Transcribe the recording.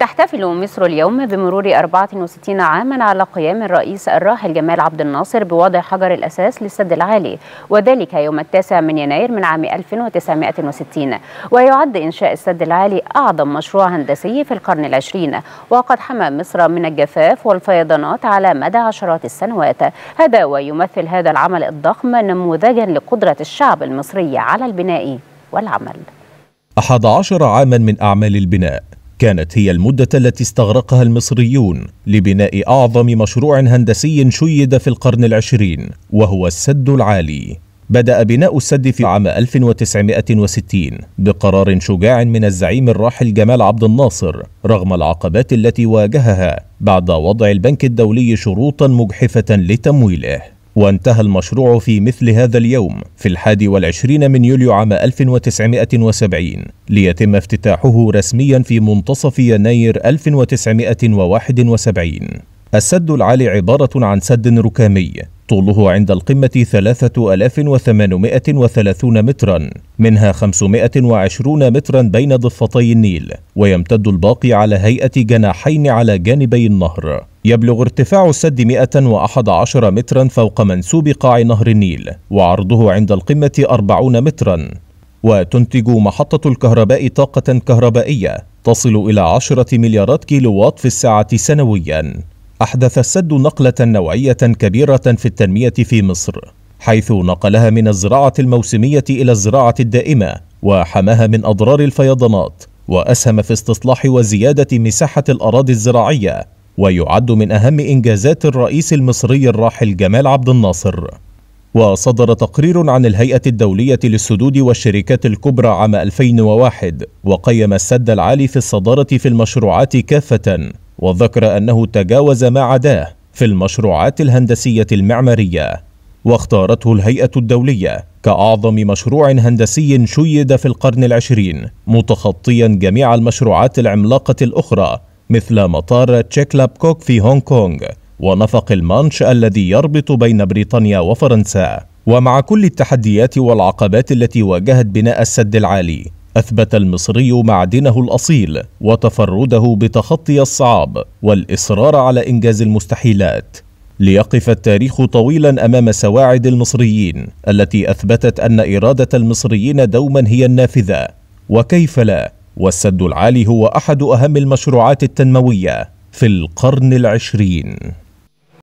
تحتفل مصر اليوم بمرور 64 عاما على قيام الرئيس الراحل جمال عبد الناصر بوضع حجر الأساس للسد العالي وذلك يوم التاسع من يناير من عام 1960 ويعد إنشاء السد العالي أعظم مشروع هندسي في القرن العشرين وقد حمى مصر من الجفاف والفيضانات على مدى عشرات السنوات هذا ويمثل هذا العمل الضخم نموذجا لقدرة الشعب المصري على البناء والعمل 11 عاما من أعمال البناء كانت هي المدة التي استغرقها المصريون لبناء أعظم مشروع هندسي شيد في القرن العشرين وهو السد العالي بدأ بناء السد في عام 1960 بقرار شجاع من الزعيم الراحل جمال عبد الناصر رغم العقبات التي واجهها بعد وضع البنك الدولي شروطا مجحفة لتمويله وانتهى المشروع في مثل هذا اليوم في الحادي والعشرين من يوليو عام 1970 ليتم افتتاحه رسميا في منتصف يناير 1971 السد العالي عبارة عن سد ركامي طوله عند القمة 3830 مترا منها 520 مترا بين ضفتي النيل ويمتد الباقي على هيئة جناحين على جانبي النهر يبلغ ارتفاع السد 111 مترا فوق منسوب قاع نهر النيل وعرضه عند القمة 40 مترا وتنتج محطة الكهرباء طاقة كهربائية تصل إلى 10 مليارات كيلو وات في الساعة سنويا أحدث السد نقلة نوعية كبيرة في التنمية في مصر حيث نقلها من الزراعة الموسمية إلى الزراعة الدائمة وحماها من أضرار الفيضانات وأسهم في استصلاح وزيادة مساحة الأراضي الزراعية ويعد من أهم إنجازات الرئيس المصري الراحل جمال عبد الناصر وصدر تقرير عن الهيئة الدولية للسدود والشركات الكبرى عام 2001 وقيم السد العالي في الصدارة في المشروعات كافة وذكر أنه تجاوز ما عداه في المشروعات الهندسية المعمارية واختارته الهيئة الدولية كأعظم مشروع هندسي شيد في القرن العشرين متخطيا جميع المشروعات العملاقة الأخرى مثل مطار تشيكلابكوك في هونغ كونغ ونفق المانش الذي يربط بين بريطانيا وفرنسا ومع كل التحديات والعقبات التي واجهت بناء السد العالي اثبت المصري معدنه الاصيل وتفرده بتخطي الصعاب والاصرار على انجاز المستحيلات ليقف التاريخ طويلا امام سواعد المصريين التي اثبتت ان اراده المصريين دوما هي النافذه وكيف لا والسد العالي هو أحد أهم المشروعات التنموية في القرن العشرين